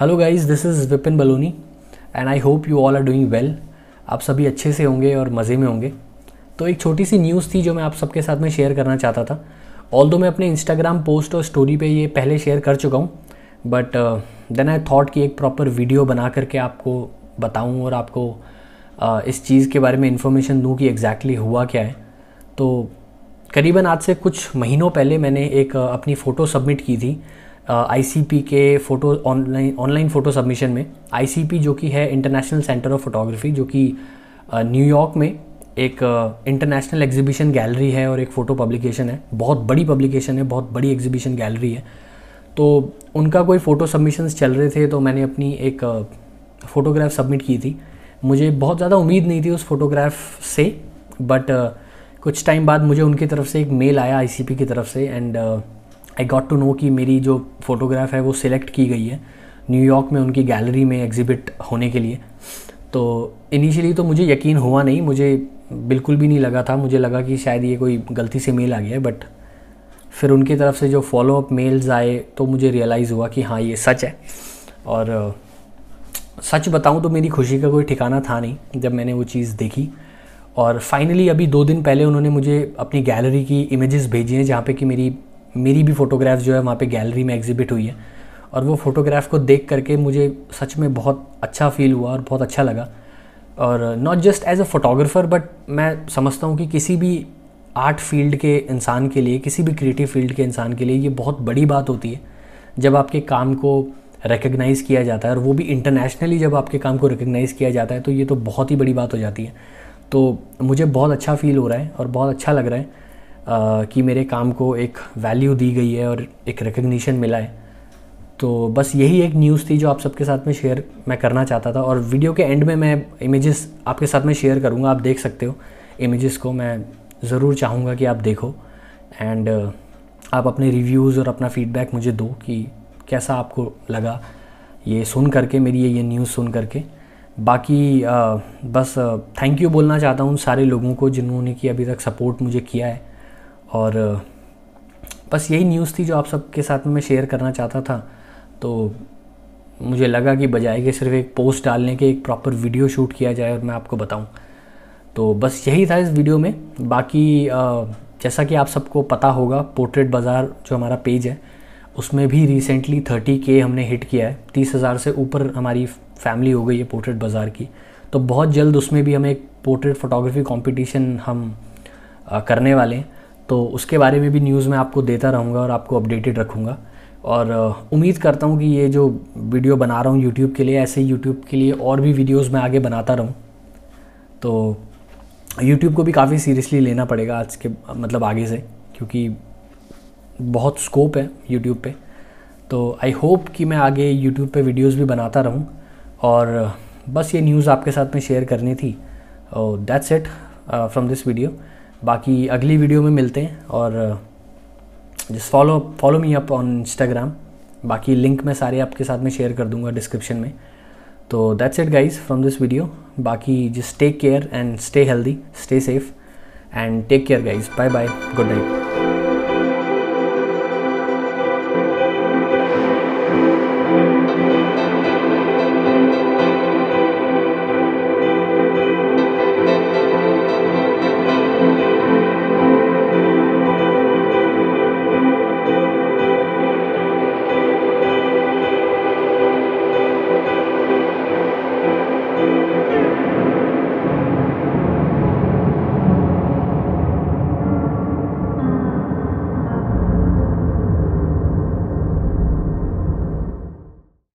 hello guys this is Vipin Baloni and I hope you all are doing well आप सभी अच्छे से होंगे और मज़े में होंगे तो एक छोटी सी न्यूज़ थी जो मैं आप सबके साथ में शेयर करना चाहता था ऑल दो मैं अपने इंस्टाग्राम पोस्ट और स्टोरी पे ये पहले शेयर कर चुका हूँ बट देन आई थॉट कि एक प्रॉपर वीडियो बना करके आपको बताऊँ और आपको uh, इस चीज़ के बारे में इन्फॉर्मेशन दूँ कि एग्जैक्टली exactly हुआ क्या है तो करीबन आज से कुछ महीनों पहले मैंने एक uh, अपनी फ़ोटो सबमिट की थी आईसीपी के photo online online photo submission में आईसीपी जो कि है इंटरनेशनल सेंटर ऑफ फोटोग्राफी जो कि न्यूयॉर्क में एक इंटरनेशनल एग्जीबिशन गैलरी है और एक फ़ोटो पब्लिकेशन है बहुत बड़ी पब्लिकेशन है बहुत बड़ी एग्जीबिशन गैलरी है तो उनका कोई फ़ोटो सबमिशंस चल रहे थे तो मैंने अपनी एक फ़ोटोग्राफ सबमिट की थी मुझे बहुत ज़्यादा उम्मीद नहीं थी उस फोटोग्राफ से बट कुछ टाइम बाद मुझे उनकी तरफ से एक मेल आया आईसीपी की तरफ से and uh, I got to know कि मेरी जो फ़ोटोग्राफ है वो सिलेक्ट की गई है न्यूयॉर्क में उनकी गैलरी में एग्ज़िबिट होने के लिए तो इनिशियली तो मुझे यकीन हुआ नहीं मुझे बिल्कुल भी नहीं लगा था मुझे लगा कि शायद ये कोई गलती से मेल आ गया है बट फिर उनकी तरफ से जो फॉलोअप मेल्स आए तो मुझे रियलाइज़ हुआ कि हाँ ये सच है और सच बताऊँ तो मेरी खुशी का कोई ठिकाना था नहीं जब मैंने वो चीज़ देखी और फाइनली अभी दो दिन पहले उन्होंने मुझे अपनी गैलरी की इमेजेस भेजी हैं जहाँ पे कि मेरी मेरी भी फ़ोटोग्राफ जो है वहाँ पे गैलरी में एग्जिबिट हुई है और वो फ़ोटोग्राफ को देख करके मुझे सच में बहुत अच्छा फील हुआ और बहुत अच्छा लगा और not just as a photographer but मैं समझता हूँ कि किसी भी आर्ट फील्ड के इंसान के लिए किसी भी क्रिएटिव फील्ड के इंसान के लिए ये बहुत बड़ी बात होती है जब आपके काम को रिकग्नाइज़ किया जाता है और वो भी इंटरनेशनली जब आपके काम को रिकग्नाइज़ किया जाता है तो ये तो बहुत ही बड़ी बात हो जाती है तो मुझे बहुत अच्छा फील हो रहा है और बहुत अच्छा लग रहा है कि मेरे काम को एक वैल्यू दी गई है और एक रिकग्निशन मिला है तो बस यही एक न्यूज़ थी जो आप सबके साथ में शेयर मैं करना चाहता था और वीडियो के एंड में मैं इमेजेस आपके साथ में शेयर करूँगा आप देख सकते हो इमेजेस को मैं ज़रूर चाहूँगा कि आप देखो एंड आप अपने रिव्यूज़ और अपना फीडबैक मुझे दो कि कैसा आपको लगा ये सुन करके मेरी ये ये न्यूज़ सुन करके बाकी आ, बस थैंक यू बोलना चाहता हूँ उन सारे लोगों को जिन्होंने कि अभी तक सपोर्ट मुझे किया है और बस यही न्यूज़ थी जो आप सबके साथ में मैं शेयर करना चाहता था तो मुझे लगा कि बजाय कि सिर्फ एक पोस्ट डालने के एक प्रॉपर वीडियो शूट किया जाए और मैं आपको बताऊं तो बस यही था इस वीडियो में बाकी जैसा कि आप सबको पता होगा पोर्ट्रेट बाज़ार जो हमारा पेज है उसमें भी रिसेंटली थर्टी के हमने हिट किया है तीस हज़ार से ऊपर हमारी फैमिली हो गई है पोर्ट्रेट बाज़ार की तो बहुत जल्द उसमें भी हमें एक पोर्ट्रेट फोटोग्राफी कॉम्पिटिशन हम करने वाले हैं तो उसके बारे में भी न्यूज़ मैं आपको देता रहूँगा और आपको अपडेटेड रखूँगा और उम्मीद करता हूँ कि ये जो वीडियो बना रहा हूँ यूट्यूब के लिए ऐसे ही यूट्यूब के लिए और भी वीडियोज़ मैं आगे बनाता रहूँ तो यूट्यूब को भी काफ़ी सीरियसली लेना पड़ेगा आज के मतलब आगे से क्योंकि बहुत स्कोप है यूट्यूब पे तो आई होप कि मैं आगे यूट्यूब पे वीडियोस भी बनाता रहूँ और बस ये न्यूज़ आपके साथ में शेयर करनी थी that's it from this video बाकी अगली वीडियो में मिलते हैं और just follow follow me up on Instagram बाकी लिंक मैं सारे आपके साथ में शेयर कर दूंगा डिस्क्रिप्शन में तो that's it guys from this video बाकी just take care and stay healthy stay safe and take care guys bye bye good night